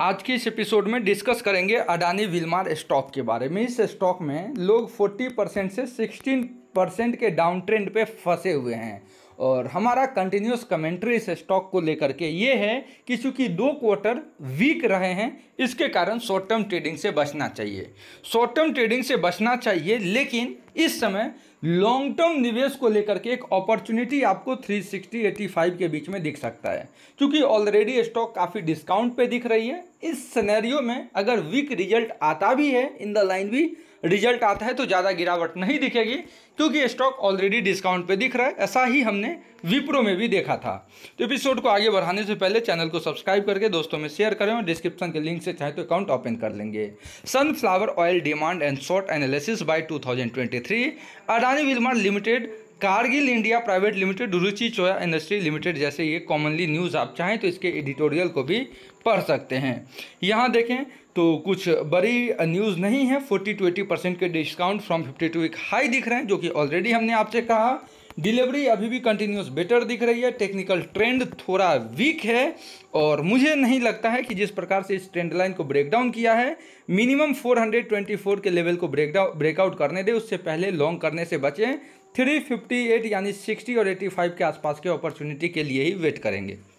आज के इस एपिसोड में डिस्कस करेंगे अडानी विलमार स्टॉक के बारे में इस स्टॉक में लोग 40 परसेंट से 16 परसेंट के डाउन ट्रेंड पे फंसे हुए हैं और हमारा कंटिन्यूस कमेंट्री इस स्टॉक को लेकर के ये है कि चूंकि दो क्वार्टर वीक रहे हैं इसके कारण शॉर्ट टर्म ट्रेडिंग से बचना चाहिए शॉर्ट टर्म ट्रेडिंग से बचना चाहिए लेकिन इस समय लॉन्ग टर्म निवेश को लेकर के एक अपॉर्चुनिटी आपको 360 85 के बीच में दिख सकता है क्योंकि ऑलरेडी स्टॉक काफ़ी डिस्काउंट पे दिख रही है इस सिनेरियो में अगर वीक रिजल्ट आता भी है इन द लाइन भी रिजल्ट आता है तो ज़्यादा गिरावट नहीं दिखेगी क्योंकि स्टॉक ऑलरेडी डिस्काउंट पे दिख रहा है ऐसा ही हमने विप्रो में भी देखा था तो एपिसोड को आगे बढ़ाने से पहले चैनल को सब्सक्राइब करके दोस्तों में शेयर करें और डिस्क्रिप्शन के लिंक से चाहे तो अकाउंट ओपन कर लेंगे sunflower oil demand and short analysis by three Adani Wilmar limited Cargill India private limited Ruchi Soya industry limited जैसे ये कॉमनली न्यूज़ आप चाहें तो इसके एडिटोरियल को भी पढ़ सकते हैं यहाँ देखें तो कुछ बड़ी न्यूज़ नहीं है फोर्टी टू एटी परसेंट के डिस्काउंट फ्रॉम फिफ्टी टू एक हाई दिख रहे हैं जो कि ऑलरेडी हमने आपसे कहा डिलीवरी अभी भी कंटिन्यूस बेटर दिख रही है टेक्निकल ट्रेंड थोड़ा वीक है और मुझे नहीं लगता है कि जिस प्रकार से इस ट्रेंड लाइन को ब्रेकडाउन किया है मिनिमम 424 के लेवल को ब्रेकडाउन ब्रेकआउट करने दे उससे पहले लॉन्ग करने से बचें 358 यानी 60 और 85 के आसपास के अपॉर्चुनिटी के लिए ही वेट करेंगे